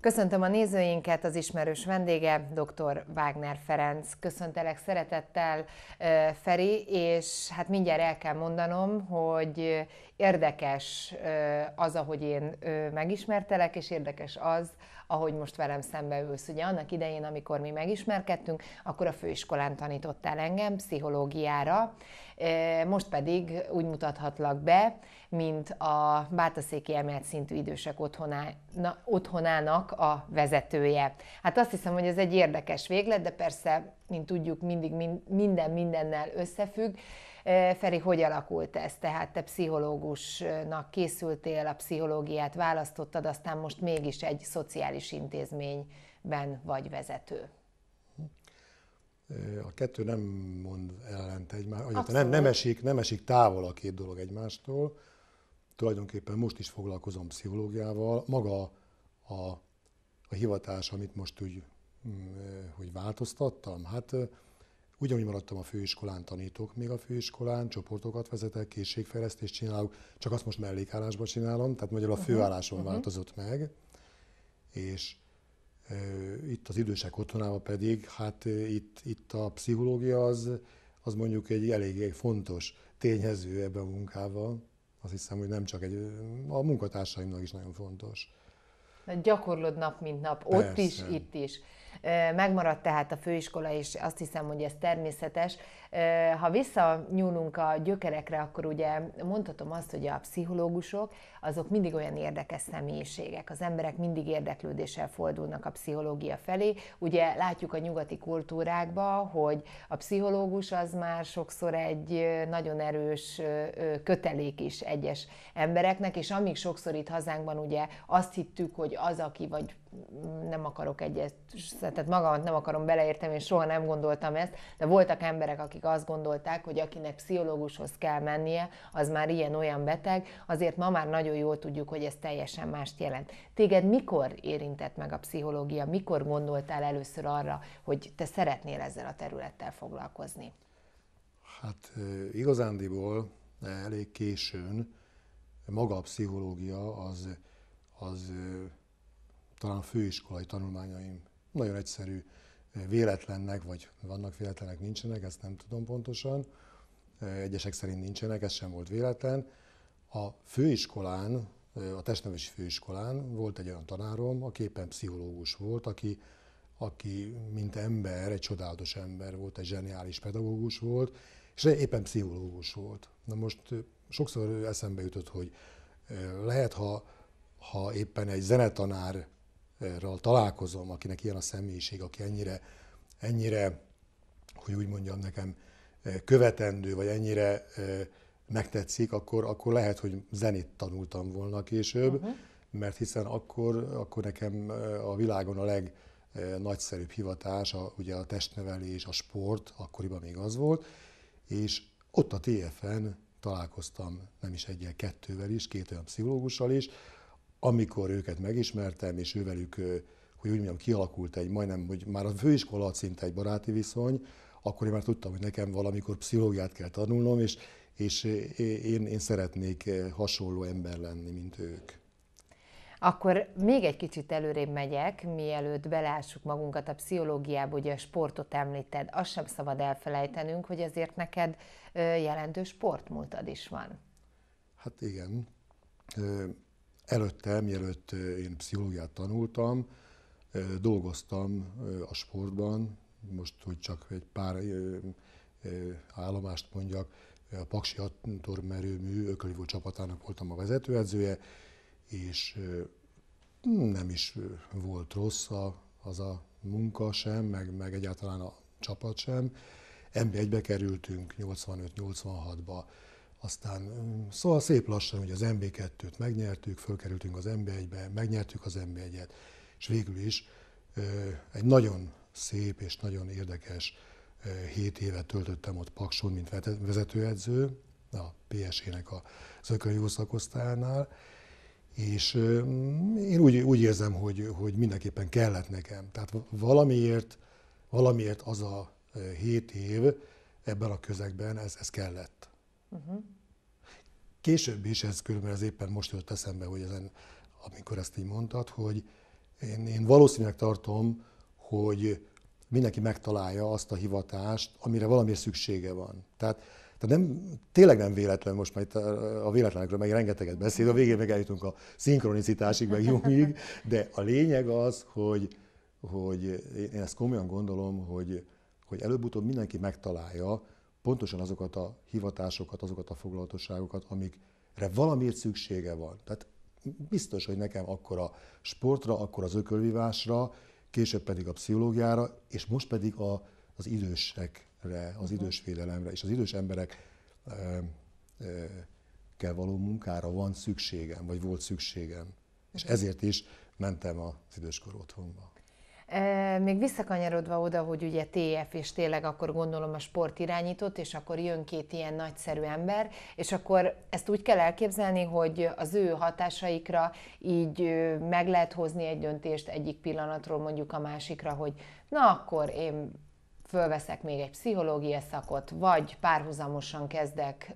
Köszöntöm a nézőinket, az ismerős vendége, dr. Wagner Ferenc. Köszöntelek szeretettel, Feri, és hát mindjárt el kell mondanom, hogy érdekes az, ahogy én megismertelek, és érdekes az, ahogy most velem szembe ülsz. Ugye annak idején, amikor mi megismerkedtünk, akkor a főiskolán tanítottál engem pszichológiára, most pedig úgy mutathatlak be, mint a Bátaszéki emelt szintű idősek otthoná, na, otthonának a vezetője. Hát azt hiszem, hogy ez egy érdekes véglet, de persze, mint tudjuk, mindig minden mindennel összefügg, Feri, hogy alakult ez? Tehát te pszichológusnak készültél, a pszichológiát választottad, aztán most mégis egy szociális intézményben vagy vezető. A kettő nem mond ellent egymást, hát nem, nem, esik, nem esik távol a két dolog egymástól. Tulajdonképpen most is foglalkozom pszichológiával. Maga a, a hivatás, amit most úgy mm, hogy változtattam, hát Ugyanúgy maradtam a főiskolán, tanítok még a főiskolán, csoportokat vezetek, készségfejlesztést csinálok, csak azt most mellékállásban csinálom, tehát magyarul a főállásom uh-huh. változott meg, és e, itt az idősek otthonában pedig, hát e, itt, itt a pszichológia az, az mondjuk egy eléggé fontos tényező ebben a munkával. Azt hiszem, hogy nem csak egy, a munkatársaimnak is nagyon fontos. Na, gyakorlod nap, mint nap, Persze. ott is, itt is. Megmaradt tehát a főiskola, és azt hiszem, hogy ez természetes. Ha visszanyúlunk a gyökerekre, akkor ugye mondhatom azt, hogy a pszichológusok azok mindig olyan érdekes személyiségek. Az emberek mindig érdeklődéssel fordulnak a pszichológia felé. Ugye látjuk a nyugati kultúrákba, hogy a pszichológus az már sokszor egy nagyon erős kötelék is egyes embereknek, és amíg sokszor itt hazánkban ugye azt hittük, hogy az, aki vagy nem akarok egyet, tehát magamat nem akarom beleérteni, és soha nem gondoltam ezt, de voltak emberek, akik azt gondolták, hogy akinek pszichológushoz kell mennie, az már ilyen-olyan beteg, azért ma már nagyon jól tudjuk, hogy ez teljesen mást jelent. Téged mikor érintett meg a pszichológia, mikor gondoltál először arra, hogy te szeretnél ezzel a területtel foglalkozni? Hát igazándiból elég későn maga a pszichológia az, az talán főiskolai tanulmányaim. Nagyon egyszerű, eh, véletlennek, vagy vannak véletlenek, nincsenek, ezt nem tudom pontosan. Eh, egyesek szerint nincsenek, ez sem volt véletlen. A főiskolán, eh, a testnevesi főiskolán volt egy olyan tanárom, aki éppen pszichológus volt, aki, aki mint ember, egy csodálatos ember volt, egy zseniális pedagógus volt, és éppen pszichológus volt. Na most sokszor eszembe jutott, hogy lehet, ha, ha éppen egy zenetanár találkozom, akinek ilyen a személyiség, aki ennyire, ennyire hogy úgy mondjam nekem, eh, követendő, vagy ennyire eh, megtetszik, akkor, akkor lehet, hogy zenét tanultam volna később, uh-huh. mert hiszen akkor, akkor nekem eh, a világon a nagyszerűbb hivatás, a, ugye a testnevelés, a sport, akkoriban még az volt, és ott a TFN találkoztam nem is egyel, kettővel is, két olyan pszichológussal is, amikor őket megismertem, és ővelük, hogy úgy mondjam, kialakult egy majdnem, hogy már a főiskola szinte egy baráti viszony, akkor én már tudtam, hogy nekem valamikor pszichológiát kell tanulnom, és, és én, én szeretnék hasonló ember lenni, mint ők. Akkor még egy kicsit előrébb megyek, mielőtt belássuk magunkat a pszichológiába, ugye a sportot említed, azt sem szabad elfelejtenünk, hogy azért neked jelentős sportmúltad is van. Hát igen. Előtte, mielőtt én pszichológiát tanultam, dolgoztam a sportban, most, hogy csak egy pár állomást mondjak, a Paksi Atommerőmű ökölívó csapatának voltam a vezetőedzője, és nem is volt rossz a, az a munka sem, meg, meg egyáltalán a csapat sem. MB1-be kerültünk 85-86-ba. Aztán mm, szóval szép lassan, hogy az MB2-t megnyertük, fölkerültünk az MB1-be, megnyertük az MB1-et, és végül is egy nagyon szép és nagyon érdekes 7 évet töltöttem ott Pakson, mint vezetőedző, a PSE-nek a ökölői jószakosztálynál, és mm, én úgy, úgy érzem, hogy, hogy mindenképpen kellett nekem. Tehát valamiért, valamiért az a 7 év ebben a közegben, ez, ez kellett. Uh-huh. Később is, ez különben ez éppen most jött eszembe, hogy ezen, amikor ezt így mondtad, hogy én, én valószínűleg tartom, hogy mindenki megtalálja azt a hivatást, amire valami szüksége van. Tehát, tehát nem, tényleg nem véletlen most már itt a, véletlenekről meg rengeteget beszél, a végén meg eljutunk a szinkronicitásig, meg jóig, de a lényeg az, hogy, hogy én ezt komolyan gondolom, hogy, hogy előbb-utóbb mindenki megtalálja, pontosan azokat a hivatásokat, azokat a foglalatosságokat, amikre valamiért szüksége van. Tehát biztos, hogy nekem akkor a sportra, akkor az ökölvívásra, később pedig a pszichológiára, és most pedig a, az idősekre, az uh-huh. idős védelemre, és az idős emberek ö, ö, kell való munkára van szükségem, vagy volt szükségem. És ezért is mentem az időskor otthonba. Még visszakanyarodva oda, hogy ugye TF, és tényleg akkor gondolom a sport irányított, és akkor jön két ilyen nagyszerű ember, és akkor ezt úgy kell elképzelni, hogy az ő hatásaikra így meg lehet hozni egy döntést egyik pillanatról mondjuk a másikra, hogy na akkor én fölveszek még egy pszichológia szakot, vagy párhuzamosan kezdek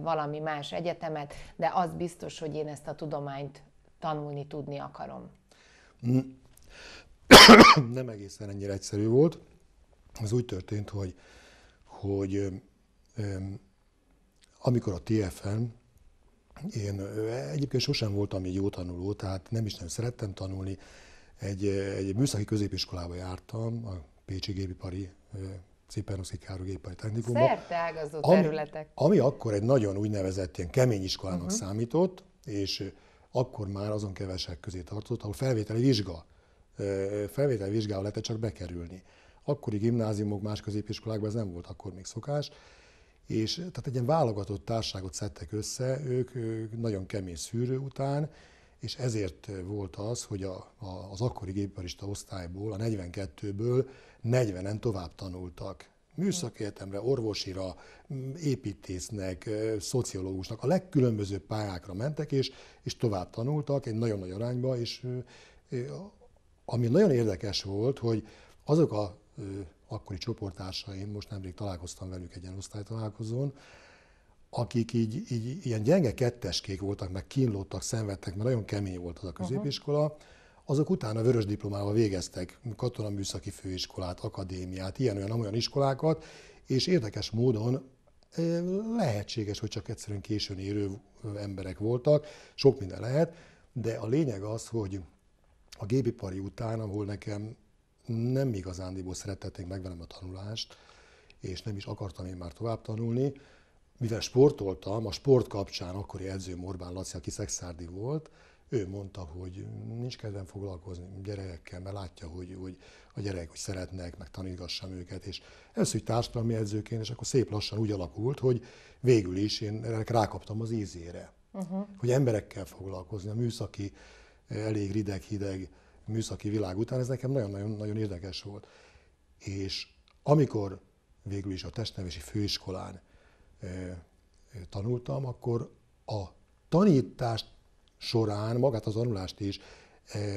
valami más egyetemet, de az biztos, hogy én ezt a tudományt tanulni, tudni akarom. nem egészen ennyire egyszerű volt. Ez úgy történt, hogy, hogy amikor a TFM, én egyébként sosem voltam egy jó tanuló, tehát nem is nem szerettem tanulni. Egy, egy műszaki középiskolába jártam, a Pécsi Gépipari Cipernuszki Károly Gépipari Technikumba. Szerteágazó területek. Ami, ami akkor egy nagyon úgynevezett ilyen kemény iskolának uh-huh. számított, és akkor már azon kevesek közé tartott, ahol felvételi vizsga felvételvizsgáló lehetett csak bekerülni. Akkori gimnáziumok, más középiskolákban ez nem volt akkor még szokás, és tehát egy ilyen válogatott társágot szedtek össze, ők, ők nagyon kemény szűrő után, és ezért volt az, hogy a, a, az akkori gépiparista osztályból, a 42-ből 40-en tovább tanultak. Műszaki orvosira, építésznek, szociológusnak, a legkülönbözőbb pályákra mentek, és, és tovább tanultak egy nagyon nagy arányba, és ami nagyon érdekes volt, hogy azok a ö, akkori csoportársaim, most nemrég találkoztam velük egy ilyen osztálytalálkozón, akik így, így ilyen gyenge ketteskék voltak, meg kínlódtak, szenvedtek, mert nagyon kemény volt az a középiskola, uh-huh. azok utána vörös diplomával végeztek katonaműszaki főiskolát, akadémiát, ilyen-olyan-olyan iskolákat, és érdekes módon lehetséges, hogy csak egyszerűen későn érő emberek voltak, sok minden lehet, de a lényeg az, hogy a gépipari után, ahol nekem nem igazándiból szeretették meg velem a tanulást, és nem is akartam én már tovább tanulni, mivel sportoltam, a sport kapcsán akkori edző Orbán Laci, aki szexárdi volt, ő mondta, hogy nincs kedvem foglalkozni gyerekekkel, mert látja, hogy, hogy a gyerekek hogy szeretnek, meg tanítgassam őket, és ez, hogy társadalmi edzőként, és akkor szép lassan úgy alakult, hogy végül is én rákaptam az ízére. Uh-huh. Hogy emberekkel foglalkozni, a műszaki elég rideg-hideg műszaki világ után, ez nekem nagyon-nagyon érdekes volt. És amikor végül is a testnevesi főiskolán tanultam, akkor a tanítást során, magát az tanulást is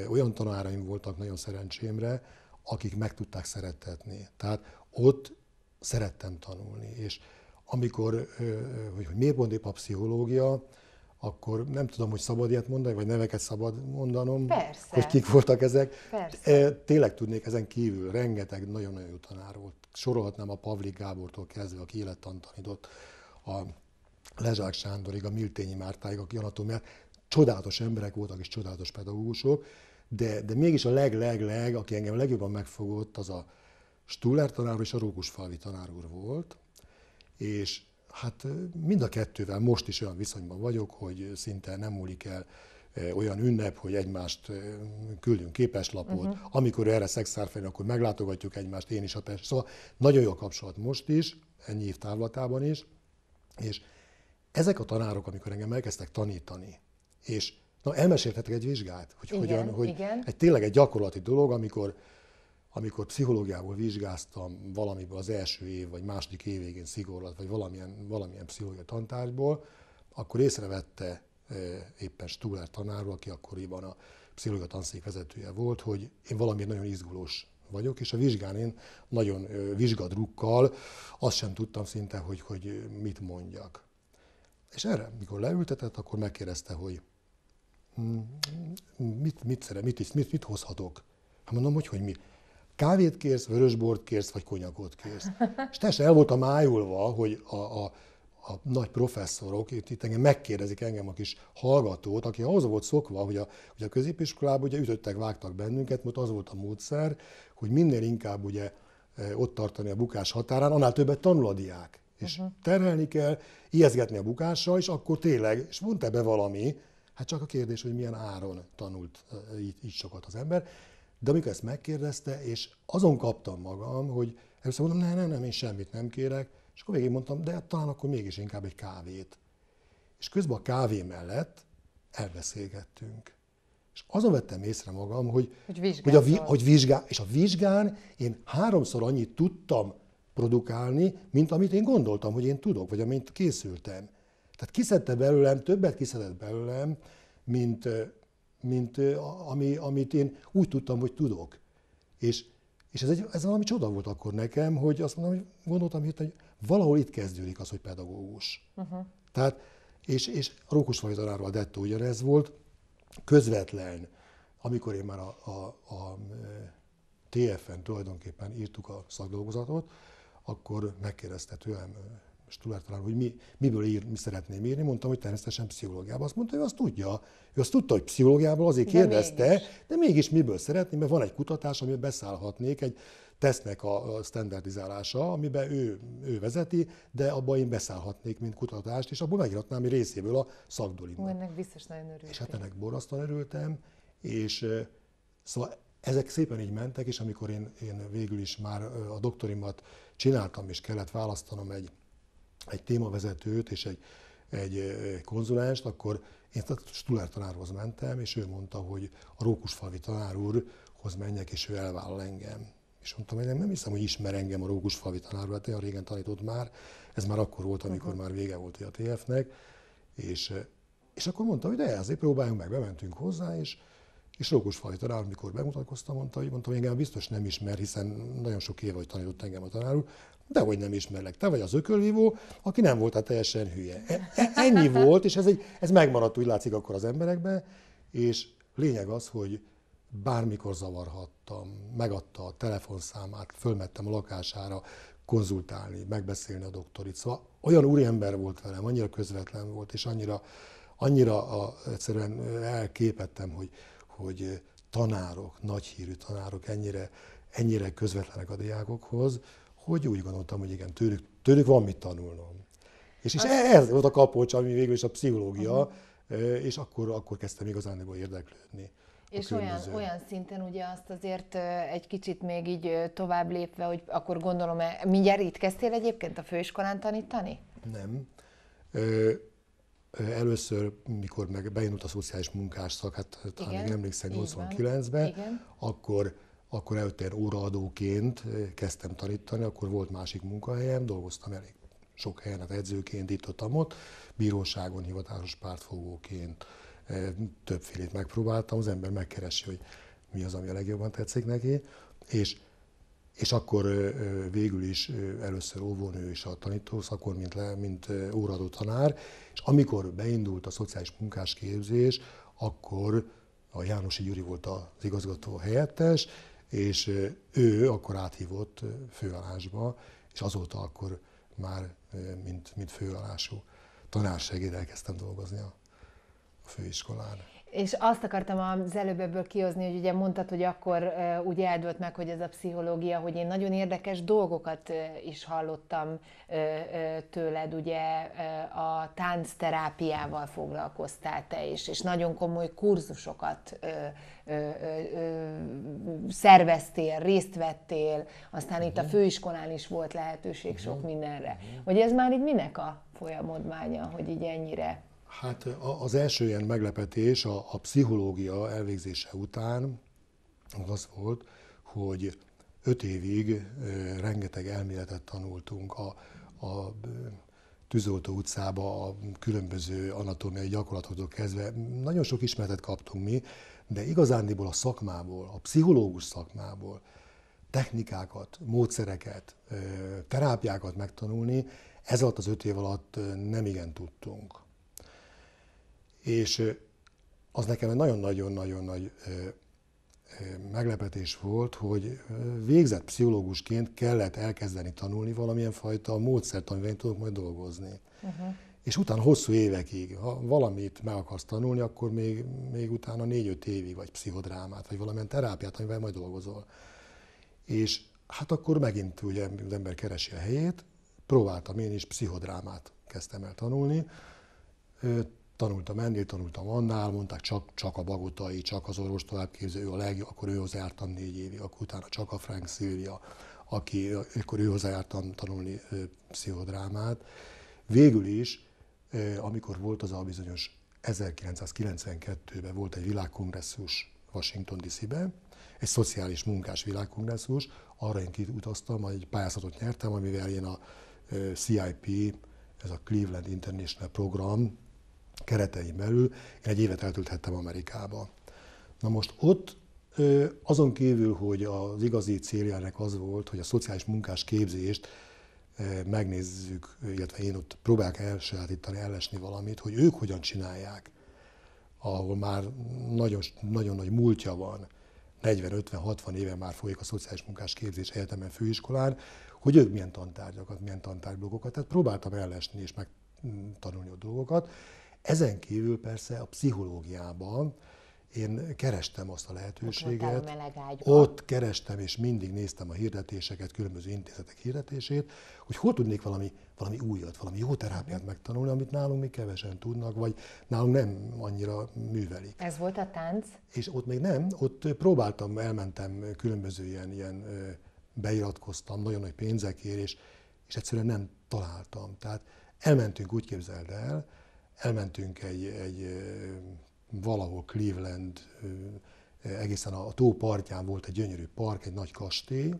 olyan tanáraim voltak nagyon szerencsémre, akik meg tudták szeretetni. Tehát ott szerettem tanulni. És amikor, hogy miért pont épp a pszichológia, akkor nem tudom, hogy szabad ilyet mondani, vagy neveket szabad mondanom, Persze. hogy kik voltak ezek. Persze. E, tényleg tudnék ezen kívül, rengeteg nagyon-nagyon jó tanár volt. Sorolhatnám a Pavlik Gábortól kezdve, aki élettan tanított, a Lezsák Sándorig, a Miltényi Mártáig, aki mert Csodálatos emberek voltak, és csodálatos pedagógusok, de, de mégis a leg-leg-leg, aki engem legjobban megfogott, az a Stuller tanár és a Rókusfalvi tanár úr volt, és Hát mind a kettővel most is olyan viszonyban vagyok, hogy szinte nem múlik el olyan ünnep, hogy egymást küldjünk képeslapot, uh-huh. amikor erre szexárfelé, akkor meglátogatjuk egymást, én is a Pest. Szóval nagyon jó kapcsolat most is, ennyi év távlatában is, és ezek a tanárok, amikor engem elkezdtek tanítani, és na elmesélhetek egy vizsgát, hogy igen, hogyan, hogy igen. egy tényleg egy gyakorlati dolog, amikor amikor pszichológiából vizsgáztam valamiből az első év vagy második év végén szigorlat, vagy valamilyen, valamilyen pszichológiai tantárgyból, akkor észrevette éppen Stuller tanárról, aki akkoriban a pszichológia tanszék vezetője volt, hogy én valami nagyon izgulós vagyok, és a vizsgán én nagyon vizsgadrukkal azt sem tudtam szinte, hogy, hogy mit mondjak. És erre, mikor leültetett, akkor megkérdezte, hogy hm, mit, mit, szere, mit, mit, mit hozhatok? Hát mondom, hogy, hogy mi? kávét kérsz, vörösbort kérsz, vagy konyakot kérsz. És teljesen el voltam ájulva, hogy a, a, a nagy professzorok, itt, itt engem megkérdezik engem a kis hallgatót, aki ahhoz volt szokva, hogy a, hogy a középiskolában ugye ütöttek, vágtak bennünket, most az volt a módszer, hogy minél inkább ugye e, ott tartani a bukás határán, annál többet tanul a diák. És uh-huh. terhelni kell, ijeszgetni a bukással, és akkor tényleg, és mondta be valami, hát csak a kérdés, hogy milyen áron tanult e, így, így sokat az ember. De amikor ezt megkérdezte, és azon kaptam magam, hogy először mondom, nem, nem, nem, én semmit nem kérek, és akkor végig mondtam, de hát talán akkor mégis inkább egy kávét. És közben a kávé mellett elbeszélgettünk. És azon vettem észre magam, hogy, hogy, hogy, a, vi, hogy vizsgá, és a vizsgán én háromszor annyit tudtam produkálni, mint amit én gondoltam, hogy én tudok, vagy amint készültem. Tehát kiszedte belőlem, többet kiszedett belőlem, mint mint ami, amit én úgy tudtam, hogy tudok. És, és ez, egy, ez valami csoda volt akkor nekem, hogy azt mondom, hogy gondoltam hogy valahol itt kezdődik az, hogy pedagógus. Uh-huh. Tehát, és, és a Rókus a dettó ugyanez volt, közvetlen, amikor én már a, a, a TFN tulajdonképpen írtuk a szakdolgozatot, akkor megkérdezte tőlem és tulajdonképpen, hogy mi, miből ír, mi szeretném írni, mondtam, hogy természetesen pszichológiában. Azt mondta, hogy azt tudja. Ő azt tudta, hogy pszichológiából, azért de kérdezte, mégis. de mégis miből szeretném, mert van egy kutatás, amiben beszállhatnék, egy tesznek a standardizálása, amiben ő, ő vezeti, de abban én beszállhatnék, mint kutatást, és abból megíratnám részéből a szakdolimnak. Ennek biztos nagyon örültem. És hát ennek borzasztóan örültem, és szóval ezek szépen így mentek, és amikor én, én végül is már a doktorimat csináltam, és kellett választanom egy egy témavezetőt és egy, egy konzulást, akkor én Stuller tanárhoz mentem, és ő mondta, hogy a Rókusfalvi tanár úrhoz menjek, és ő elvállal engem. És mondtam, hogy nem hiszem, hogy ismer engem a Rókusfalvi tanár úr, hát olyan régen tanított már, ez már akkor volt, amikor mhm. már vége volt a TF-nek, és, és akkor mondta, hogy de azért próbáljunk meg, bementünk hozzá, és és Rókusfalvi tanár, amikor bemutatkoztam, mondta, hogy mondtam, hogy engem biztos nem ismer, hiszen nagyon sok éve, hogy tanított engem a tanár úr de hogy nem ismerlek. Te vagy az ökölvívó, aki nem volt hát teljesen hülye. E, e, ennyi volt, és ez, egy, ez megmaradt, úgy látszik akkor az emberekben, és lényeg az, hogy bármikor zavarhattam, megadta a telefonszámát, fölmettem a lakására konzultálni, megbeszélni a doktorit. Szóval olyan úriember volt velem, annyira közvetlen volt, és annyira, annyira a, egyszerűen elképettem, hogy, hogy tanárok, nagyhírű tanárok ennyire, ennyire közvetlenek a diákokhoz, hogy úgy gondoltam, hogy igen, tőlük, tőlük van mit tanulnom. És, és ez volt a kapocs, ami végül is a pszichológia, uh-huh. és akkor, akkor kezdtem igazán érdeklődni. És olyan, olyan szinten ugye azt azért egy kicsit még így tovább lépve, hogy akkor gondolom, mindjárt itt kezdtél egyébként a főiskolán tanítani? Nem. Ö, először, mikor meg beindult a szociális munkás szak, hát talán még emlékszem 89-ben, akkor akkor előttér óraadóként eh, kezdtem tanítani, akkor volt másik munkahelyem, dolgoztam elég sok helyen, a hát edzőként itt ott, ott bíróságon hivatásos pártfogóként eh, többfélét megpróbáltam, az ember megkeresi, hogy mi az, ami a legjobban tetszik neki, és és akkor eh, végül is először óvónő és a tanítószakon, mint, le, mint óradó tanár, és amikor beindult a szociális munkás képzés, akkor a Jánosi Gyuri volt az igazgató helyettes, és ő akkor áthívott főállásba, és azóta akkor már, mint, mint főállású tanársegéd elkezdtem dolgozni a, a főiskolán. És azt akartam az előbb ebből kihozni, hogy ugye mondtad, hogy akkor úgy eldőlt meg, hogy ez a pszichológia, hogy én nagyon érdekes dolgokat is hallottam tőled, ugye a táncterápiával foglalkoztál te is, és nagyon komoly kurzusokat szerveztél, részt vettél, aztán itt a mhm. főiskolán is volt lehetőség sok mhm. mindenre. Mhm. Hogy ez már így minek a folyamodmánya, hogy így ennyire Hát az első ilyen meglepetés a, a pszichológia elvégzése után az volt, hogy öt évig rengeteg elméletet tanultunk a, a tűzoltó utcába a különböző anatómiai gyakorlatoktól kezdve. Nagyon sok ismeretet kaptunk mi, de igazándiból a szakmából, a pszichológus szakmából technikákat, módszereket, terápiákat megtanulni, ez alatt az öt év alatt nem igen tudtunk. És az nekem egy nagyon-nagyon-nagyon nagy meglepetés volt, hogy végzett pszichológusként kellett elkezdeni tanulni valamilyen fajta módszert, amivel én tudok majd dolgozni. Uh-huh. És utána hosszú évekig, ha valamit meg akarsz tanulni, akkor még, még utána négy-öt évig, vagy pszichodrámát, vagy valamilyen terápiát, amivel majd dolgozol. És hát akkor megint ugye az ember keresi a helyét, próbáltam én is, pszichodrámát kezdtem el tanulni, tanultam ennél, tanultam annál, mondták csak, csak a bagotai, csak az orvos továbbképző, ő a legjobb, akkor őhoz jártam négy évig, akkor utána csak a Frank Szilvia, aki, akkor őhoz jártam tanulni ö, pszichodrámát. Végül is, ö, amikor volt az a bizonyos 1992-ben volt egy világkongresszus Washington DC-ben, egy szociális munkás világkongresszus, arra én kiutaztam, egy pályázatot nyertem, amivel én a CIP, ez a Cleveland International Program, keretein belül én egy évet eltölthettem Amerikába. Na most ott azon kívül, hogy az igazi célja ennek az volt, hogy a szociális munkás képzést megnézzük, illetve én ott próbálok elsajátítani, ellesni valamit, hogy ők hogyan csinálják, ahol már nagyon, nagyon nagy múltja van, 40-50-60 éve már folyik a szociális munkás képzés egyetemen, főiskolán, hogy ők milyen tantárgyakat, milyen tantárblokkokat. Tehát próbáltam ellesni és megtanulni a dolgokat, ezen kívül persze a pszichológiában én kerestem azt a lehetőséget. Ott, ott kerestem, és mindig néztem a hirdetéseket, különböző intézetek hirdetését, hogy hol tudnék valami, valami újat, valami jó terápiát megtanulni, amit nálunk még kevesen tudnak, vagy nálunk nem annyira művelik. Ez volt a tánc? És ott még nem, ott próbáltam, elmentem különböző ilyen, ilyen beiratkoztam, nagyon nagy pénzekért, és, és egyszerűen nem találtam. Tehát elmentünk, úgy képzeld el, elmentünk egy, egy valahol Cleveland, egészen a tó partján volt egy gyönyörű park, egy nagy kastély,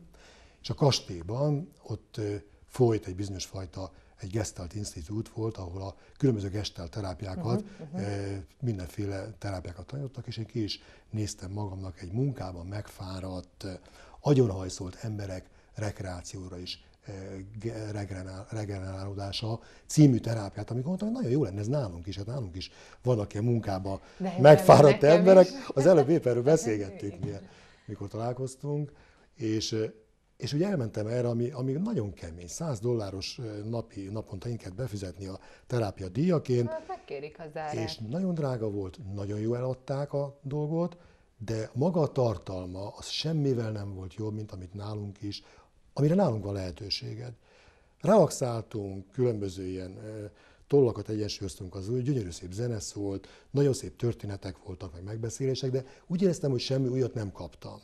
és a kastélyban ott folyt egy bizonyos fajta, egy gestalt institút volt, ahol a különböző gestalt terápiákat, uh-huh, uh-huh. mindenféle terápiákat tanítottak, és én ki is néztem magamnak egy munkában megfáradt, agyonhajszolt emberek rekreációra is Eh, regenerálódása című terápiát, amikor mondtam, hogy nagyon jó lenne ez nálunk is, hát nálunk is vannak ilyen munkába De megfáradt emberek. Is. Az előbb épp erről beszélgettünk, mikor találkoztunk, és, eh, és ugye elmentem erre, ami, ami nagyon kemény, 100 dolláros eh, napi, naponta inkább befizetni a terápia díjaként. Hát és nagyon drága volt, nagyon jó eladták a dolgot, de maga a tartalma az semmivel nem volt jobb, mint amit nálunk is amire nálunk van lehetőséged. Relaxáltunk, különböző ilyen tollakat egyensúlyoztunk az új, gyönyörű szép zene szólt, nagyon szép történetek voltak, meg megbeszélések, de úgy éreztem, hogy semmi újat nem kaptam.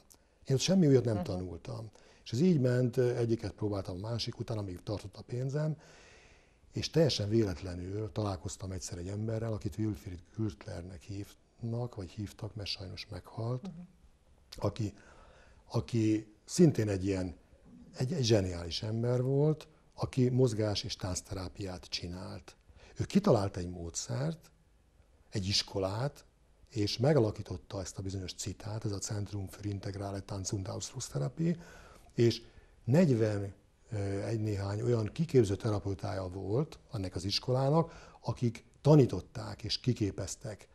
Én ott semmi újat nem uh-huh. tanultam. És ez így ment, egyiket próbáltam a másik után, amíg tartott a pénzem, és teljesen véletlenül találkoztam egyszer egy emberrel, akit Wilfried kürtlernek hívnak, vagy hívtak, mert sajnos meghalt, uh-huh. aki, aki szintén egy ilyen egy, egy zseniális ember volt, aki mozgás és táncterápiát csinált. Ő kitalált egy módszert, egy iskolát, és megalakította ezt a bizonyos citát, ez a Centrum für Integrale Tanz und Therapy, és 40 egy néhány olyan kiképző terapeutája volt ennek az iskolának, akik tanították és kiképeztek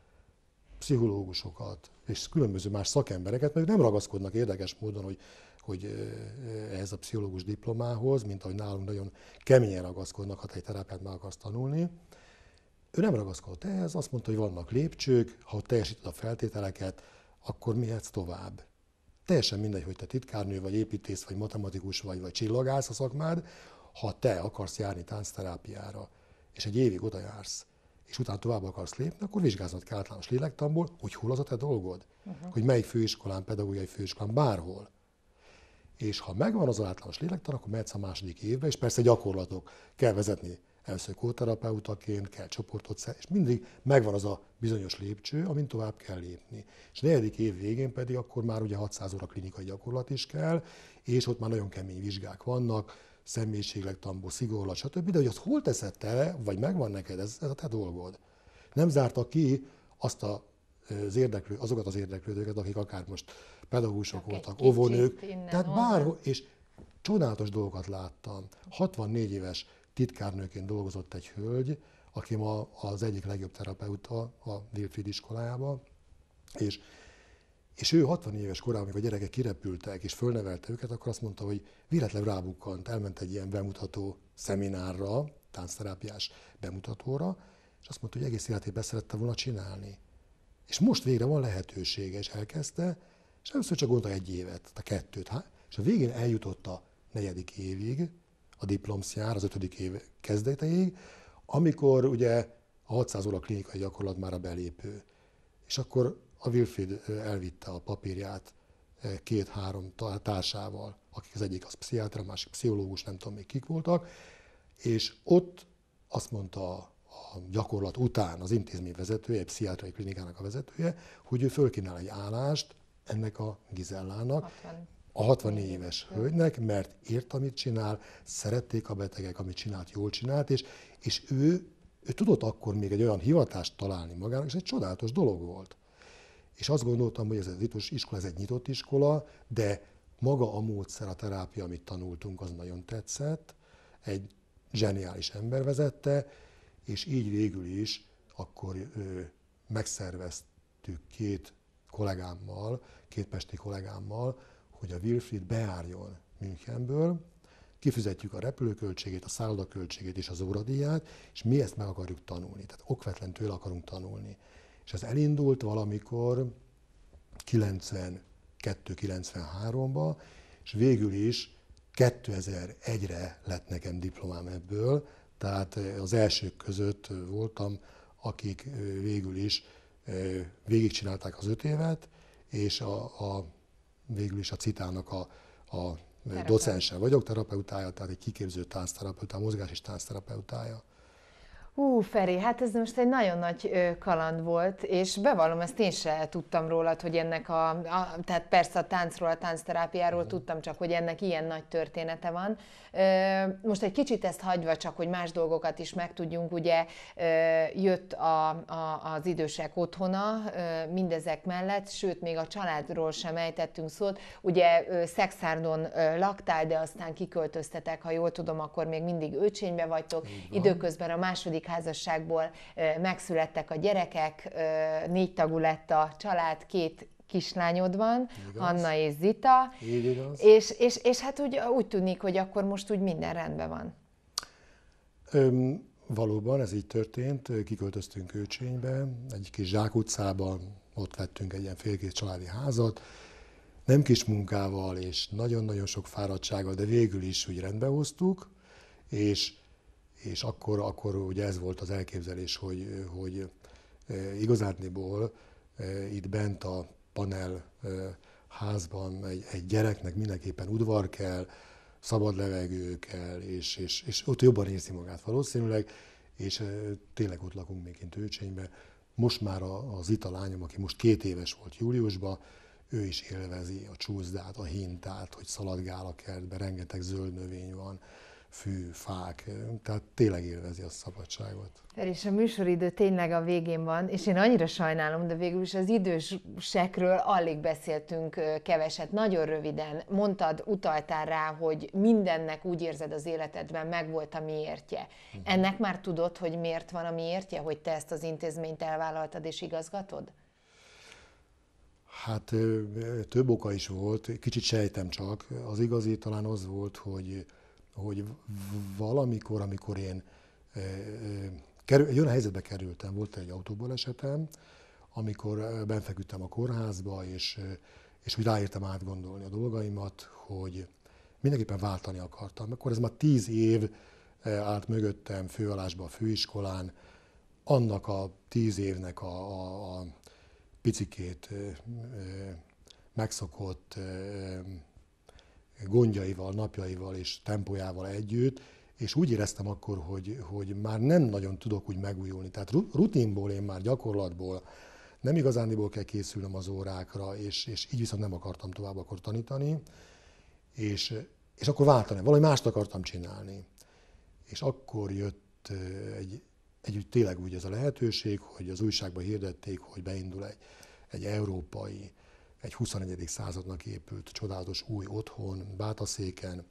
pszichológusokat és különböző más szakembereket, mert nem ragaszkodnak érdekes módon, hogy hogy ehhez a pszichológus diplomához, mint ahogy nálunk nagyon keményen ragaszkodnak, ha egy terápiát meg akarsz tanulni. Ő nem ragaszkodott ehhez, azt mondta, hogy vannak lépcsők, ha teljesíted a feltételeket, akkor mihetsz tovább. Teljesen mindegy, hogy te titkárnő vagy építész, vagy matematikus vagy, vagy csillagász a szakmád, ha te akarsz járni táncterápiára, és egy évig oda jársz, és utána tovább akarsz lépni, akkor vizsgáznod kell általános lélektamból, hogy hol az a te dolgod, uh-huh. hogy melyik főiskolán, pedagógiai főiskolán, bárhol és ha megvan az általános lélektan, akkor mehetsz a második évbe, és persze gyakorlatok kell vezetni először kóterapeutaként, kell csoportot szer, és mindig megvan az a bizonyos lépcső, amin tovább kell lépni. És negyedik év végén pedig akkor már ugye 600 óra klinikai gyakorlat is kell, és ott már nagyon kemény vizsgák vannak, személyiséglegtamból, szigorlat, stb. De hogy azt hol teszed tele, vagy megvan neked, ez, ez a te dolgod. Nem zárta ki azt a az érdeklő, azokat az érdeklődőket, akik akár most pedagógusok voltak, óvónők, tehát bárhol, és csodálatos dolgokat láttam. 64 éves titkárnőként dolgozott egy hölgy, aki ma az egyik legjobb terapeuta a Wilfrid iskolájában, és, és ő 60 éves korában, amikor a gyerekek kirepültek és fölnevelte őket, akkor azt mondta, hogy véletlenül rábukkant, elment egy ilyen bemutató szeminárra, táncterápiás bemutatóra, és azt mondta, hogy egész életét beszerette volna csinálni. És most végre van lehetősége, és elkezdte, és először csak gondolta egy évet, a kettőt, hát és a végén eljutott a negyedik évig, a diplomszjár, az ötödik év kezdeteig, amikor ugye a 600 óra klinikai gyakorlat már a belépő. És akkor a Wilfried elvitte a papírját két-három társával, akik az egyik az pszichiátra, a másik pszichológus, nem tudom még kik voltak, és ott azt mondta a gyakorlat után az intézmény vezetője, egy pszichiátriai klinikának a vezetője, hogy ő fölkínál egy állást ennek a Gizellának, a 64 éves hölgynek, mert ért, amit csinál, szerették a betegek, amit csinált, jól csinált, és, és ő, ő tudott akkor még egy olyan hivatást találni magának, és egy csodálatos dolog volt. És azt gondoltam, hogy ez az iskola, ez egy nyitott iskola, de maga a módszer, a terápia, amit tanultunk, az nagyon tetszett, egy zseniális ember vezette, és így végül is akkor ö, megszerveztük két kollégámmal, két pesti kollégámmal, hogy a Wilfried beárjon Münchenből, kifizetjük a repülőköltségét, a szállodaköltségét és az óradíját, és mi ezt meg akarjuk tanulni, tehát okvetlen tőle akarunk tanulni. És ez elindult valamikor 92-93-ba, és végül is 2001-re lett nekem diplomám ebből, tehát eh, az elsők között eh, voltam, akik eh, végül is végigcsinálták az öt évet, és a, a végül is a citának a, a docense vagyok, terapeutája, tehát egy kiképző táncterapeutája, mozgás és táncterapeutája. Hú, Feri, hát ez most egy nagyon nagy kaland volt, és bevallom, ezt én se tudtam rólad, hogy ennek a, a tehát persze a táncról, a táncterápiáról mm. tudtam csak, hogy ennek ilyen nagy története van. Most egy kicsit ezt hagyva csak, hogy más dolgokat is megtudjunk, ugye jött a, a, az idősek otthona mindezek mellett, sőt, még a családról sem ejtettünk szót. Ugye Szexárdon laktál, de aztán kiköltöztetek, ha jól tudom, akkor még mindig öcsénybe vagytok, időközben a második házasságból megszülettek a gyerekek, négy tagú lett a család, két kislányod van, igaz. Anna és Zita, Így igaz. És, és, és hát úgy, úgy tűnik, hogy akkor most úgy minden rendben van. Öm, valóban ez így történt, kiköltöztünk Kőcsénybe, egy kis zsákutcában, ott vettünk egy ilyen félkész családi házat, nem kis munkával és nagyon-nagyon sok fáradtsággal, de végül is úgy rendbe hoztuk, és és akkor, akkor ugye ez volt az elképzelés, hogy, hogy eh, igazándiból eh, itt bent a panel eh, házban egy, egy gyereknek mindenképpen udvar kell, szabad levegő kell, és, és, és ott jobban érzi magát valószínűleg, és tényleg ott lakunk még kint Őcsényben. Most már az Zita lányom, aki most két éves volt júliusban, ő is élvezi a csúszdát, a hintát, hogy szaladgál a kertbe, rengeteg zöld növény van fű, fák, tehát tényleg élvezi a szabadságot. És a műsoridő tényleg a végén van, és én annyira sajnálom, de végül is az idősekről alig beszéltünk keveset, nagyon röviden. Mondtad, utaltál rá, hogy mindennek úgy érzed az életedben, megvolt a miértje. Mhm. Ennek már tudod, hogy miért van a miértje, hogy te ezt az intézményt elvállaltad és igazgatod? Hát több oka is volt, kicsit sejtem csak. Az igazi talán az volt, hogy hogy valamikor, amikor én kerül, egy olyan helyzetbe kerültem, volt egy autóbalesetem, amikor benfeküdtem a kórházba, és, és úgy ráértem átgondolni a dolgaimat, hogy mindenképpen váltani akartam. Akkor ez már tíz év állt mögöttem főállásba a főiskolán, annak a tíz évnek a, a, a picikét megszokott gondjaival, napjaival és tempójával együtt, és úgy éreztem akkor, hogy, hogy már nem nagyon tudok úgy megújulni. Tehát rutinból én már gyakorlatból nem igazániból kell készülnöm az órákra, és, és így viszont nem akartam tovább akkor tanítani, és, és akkor váltani, valami mást akartam csinálni. És akkor jött egy, egy tényleg úgy ez a lehetőség, hogy az újságban hirdették, hogy beindul egy, egy európai egy 21. századnak épült csodálatos új otthon, Bátaszéken,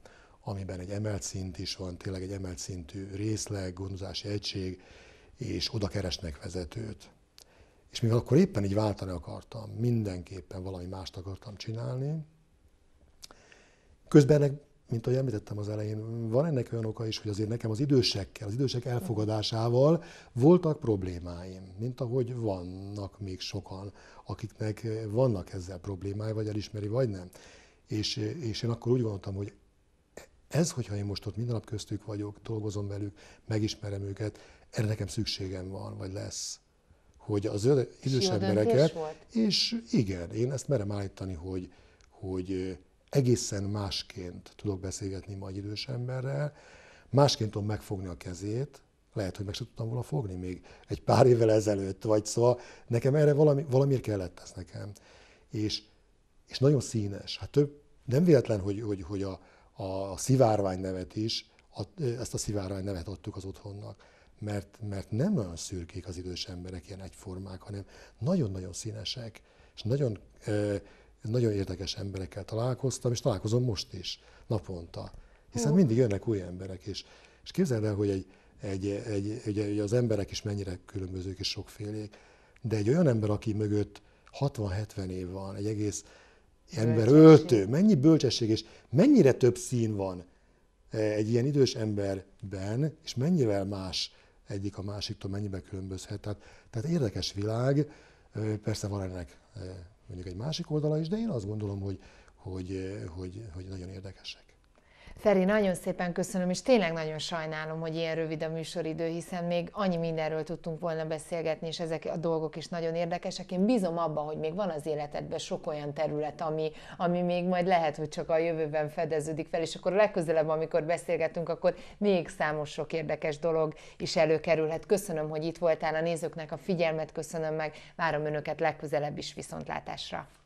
amiben egy emelt szint is van, tényleg egy emelt szintű részleg, gondozási egység, és oda keresnek vezetőt. És mivel akkor éppen így váltani akartam, mindenképpen valami mást akartam csinálni, közben ennek mint ahogy említettem az elején, van ennek olyan oka is, hogy azért nekem az idősekkel, az idősek elfogadásával voltak problémáim, mint ahogy vannak még sokan, akiknek vannak ezzel problémái, vagy elismeri, vagy nem. És, és én akkor úgy gondoltam, hogy ez, hogyha én most ott minden nap köztük vagyok, dolgozom velük, megismerem őket, erre nekem szükségem van, vagy lesz. Hogy az idős embereket, és igen, én ezt merem állítani, hogy, hogy egészen másként tudok beszélgetni ma egy idős emberrel, másként tudom megfogni a kezét, lehet, hogy meg sem tudtam volna fogni még egy pár évvel ezelőtt, vagy szóval nekem erre valami, valamiért kellett ez nekem. És, és nagyon színes. Hát több, nem véletlen, hogy, hogy, hogy a, a szivárvány nevet is, a, ezt a szivárvány nevet adtuk az otthonnak, mert, mert nem nagyon szürkék az idős emberek, ilyen egyformák, hanem nagyon-nagyon színesek, és nagyon ö, nagyon érdekes emberekkel találkoztam, és találkozom most is, naponta. Hiszen mindig jönnek új emberek, és, és képzeld el, hogy egy, egy, egy, egy, ugye az emberek is mennyire különbözők és sokfélék, de egy olyan ember, aki mögött 60-70 év van, egy egész ember öltő, mennyi bölcsesség, és mennyire több szín van eh, egy ilyen idős emberben, és mennyivel más egyik a másiktól, mennyiben különbözhet. Tehát, tehát érdekes világ, eh, persze van ennek eh, mondjuk egy másik oldala is, de én azt gondolom, hogy, hogy, hogy, hogy nagyon érdekesek. Feri, nagyon szépen köszönöm, és tényleg nagyon sajnálom, hogy ilyen rövid a műsoridő, hiszen még annyi mindenről tudtunk volna beszélgetni, és ezek a dolgok is nagyon érdekesek. Én bízom abban, hogy még van az életedben sok olyan terület, ami, ami még majd lehet, hogy csak a jövőben fedeződik fel, és akkor legközelebb, amikor beszélgetünk, akkor még számos sok érdekes dolog is előkerülhet. Köszönöm, hogy itt voltál a nézőknek a figyelmet, köszönöm meg, várom önöket legközelebb is viszontlátásra.